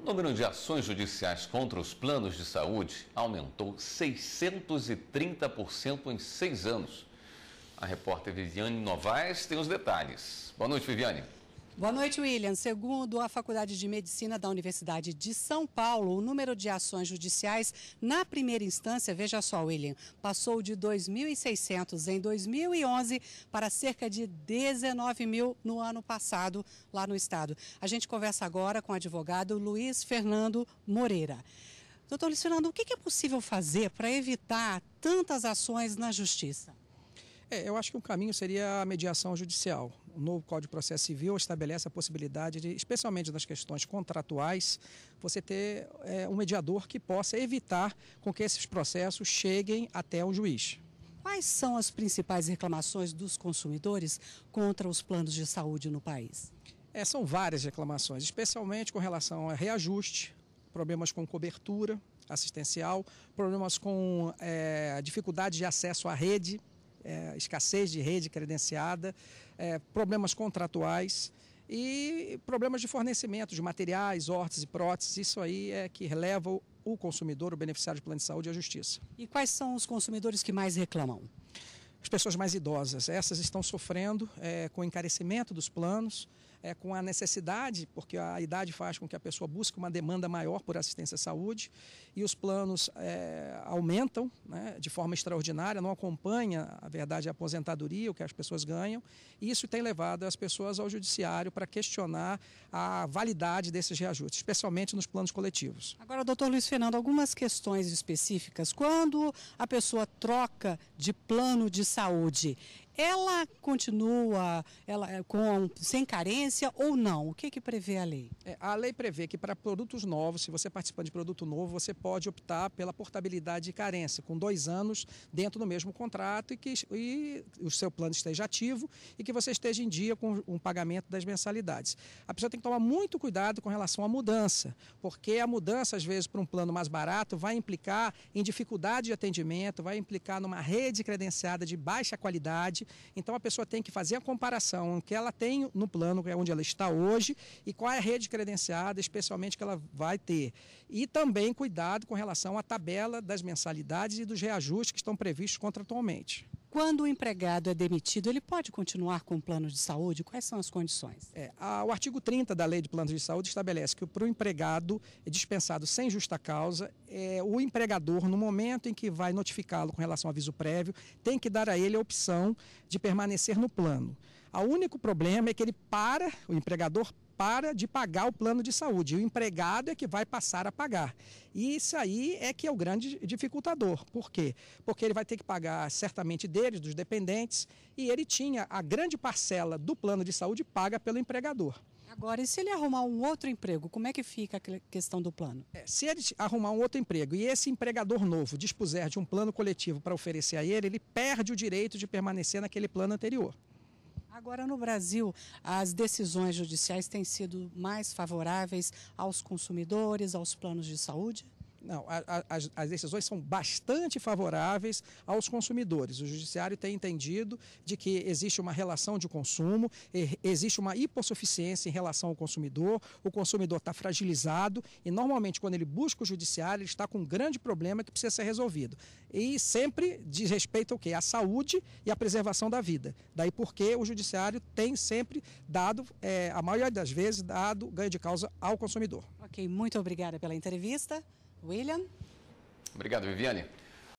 O número de ações judiciais contra os planos de saúde aumentou 630% em seis anos. A repórter Viviane Novaes tem os detalhes. Boa noite, Viviane. Boa noite, William. Segundo a Faculdade de Medicina da Universidade de São Paulo, o número de ações judiciais na primeira instância, veja só, William, passou de 2.600 em 2011 para cerca de 19 mil no ano passado lá no estado. A gente conversa agora com o advogado Luiz Fernando Moreira. Doutor Luiz Fernando, o que é possível fazer para evitar tantas ações na justiça? É, eu acho que um caminho seria a mediação judicial. O novo Código de Processo Civil estabelece a possibilidade de, especialmente nas questões contratuais, você ter é, um mediador que possa evitar com que esses processos cheguem até o juiz. Quais são as principais reclamações dos consumidores contra os planos de saúde no país? É, são várias reclamações, especialmente com relação a reajuste, problemas com cobertura assistencial, problemas com é, dificuldade de acesso à rede é, escassez de rede credenciada, é, problemas contratuais e problemas de fornecimento de materiais, órteses e próteses. Isso aí é que leva o, consumidor, o beneficiário do plano de saúde à justiça. E quais são os consumidores que mais reclamam? As pessoas mais idosas. Essas estão sofrendo é, com o encarecimento dos planos é, com a necessidade, porque a idade faz com que a pessoa busque uma demanda maior por assistência à saúde e os planos é, aumentam né, de forma extraordinária, não acompanha, a verdade, a aposentadoria, o que as pessoas ganham. E isso tem levado as pessoas ao judiciário para questionar a validade desses reajustes, especialmente nos planos coletivos. Agora, doutor Luiz Fernando, algumas questões específicas. Quando a pessoa troca de plano de saúde, ela continua ela, eh, com, sem carência ou não? O que, que prevê a lei? É, a lei prevê que para produtos novos, se você participar de produto novo, você pode optar pela portabilidade de carência, com dois anos dentro do mesmo contrato e que e o seu plano esteja ativo e que você esteja em dia com o pagamento das mensalidades. A pessoa tem que tomar muito cuidado com relação à mudança, porque a mudança, às vezes, para um plano mais barato, vai implicar em dificuldade de atendimento, vai implicar numa rede credenciada de baixa qualidade então a pessoa tem que fazer a comparação que ela tem no plano, que é onde ela está hoje, e qual é a rede credenciada, especialmente que ela vai ter. E também cuidado com relação à tabela das mensalidades e dos reajustes que estão previstos contratualmente. Quando o empregado é demitido, ele pode continuar com o plano de saúde? Quais são as condições? É, a, o artigo 30 da Lei de Planos de Saúde estabelece que para o empregado é dispensado sem justa causa, é, o empregador, no momento em que vai notificá-lo com relação ao aviso prévio, tem que dar a ele a opção de permanecer no plano. O único problema é que ele para, o empregador para de pagar o plano de saúde. E o empregado é que vai passar a pagar. E isso aí é que é o grande dificultador. Por quê? Porque ele vai ter que pagar certamente deles, dos dependentes, e ele tinha a grande parcela do plano de saúde paga pelo empregador. Agora, e se ele arrumar um outro emprego, como é que fica a questão do plano? É, se ele arrumar um outro emprego e esse empregador novo dispuser de um plano coletivo para oferecer a ele, ele perde o direito de permanecer naquele plano anterior. Agora, no Brasil, as decisões judiciais têm sido mais favoráveis aos consumidores, aos planos de saúde? Não, a, a, as, decisões são bastante favoráveis aos consumidores. O judiciário tem entendido de que existe uma relação de consumo, existe uma hipossuficiência em relação ao consumidor, o consumidor está fragilizado e normalmente quando ele busca o judiciário ele está com um grande problema que precisa ser resolvido. E sempre diz respeito ao quê? A saúde e a preservação da vida. Daí porque o judiciário tem sempre dado, é, a maioria das vezes, dado ganho de causa ao consumidor. Ok, muito obrigada pela entrevista. William. Obrigado, Viviane.